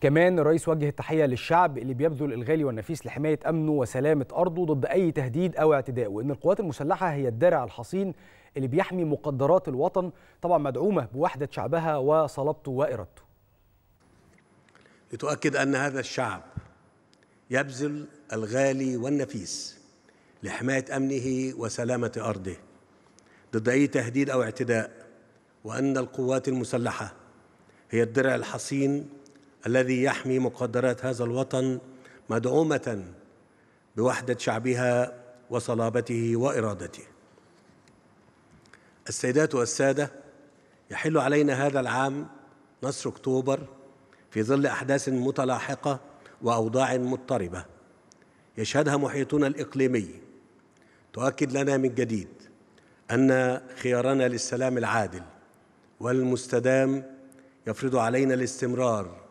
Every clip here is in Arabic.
كمان الرئيس وجه التحيه للشعب اللي بيبذل الغالي والنفيس لحمايه امنه وسلامه ارضه ضد اي تهديد او اعتداء وان القوات المسلحه هي الدرع الحصين اللي بيحمي مقدرات الوطن طبعا مدعومه بوحده شعبها وصلابته وارادته لتؤكد ان هذا الشعب يبذل الغالي والنفيس لحمايه امنه وسلامه ارضه ضد اي تهديد او اعتداء وان القوات المسلحه هي الدرع الحصين الذي يحمي مقدرات هذا الوطن مدعومة بوحدة شعبها وصلابته وإرادته السيدات والسادة يحل علينا هذا العام نصر أكتوبر في ظل أحداث متلاحقة وأوضاع مضطربة يشهدها محيطنا الإقليمي تؤكد لنا من جديد أن خيارنا للسلام العادل والمستدام يفرض علينا الاستمرار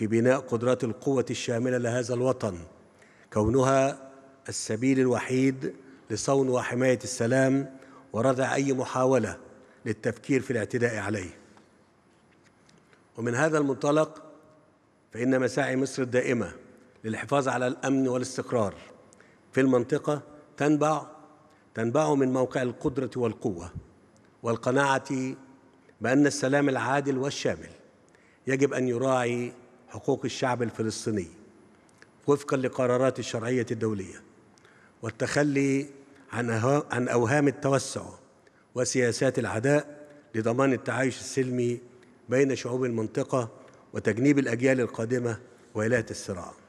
في بناء قدرات القوة الشاملة لهذا الوطن كونها السبيل الوحيد لصون وحماية السلام وردع أي محاولة للتفكير في الاعتداء عليه ومن هذا المنطلق فإن مساعي مصر الدائمة للحفاظ على الأمن والاستقرار في المنطقة تنبع تنبع من موقع القدرة والقوة والقناعة بأن السلام العادل والشامل يجب أن يراعي حقوق الشعب الفلسطيني وفقا لقرارات الشرعية الدولية والتخلي أه-، عن أوهام التوسع وسياسات العداء لضمان التعايش السلمي بين شعوب المنطقة وتجنيب الأجيال القادمة ويلات الصراع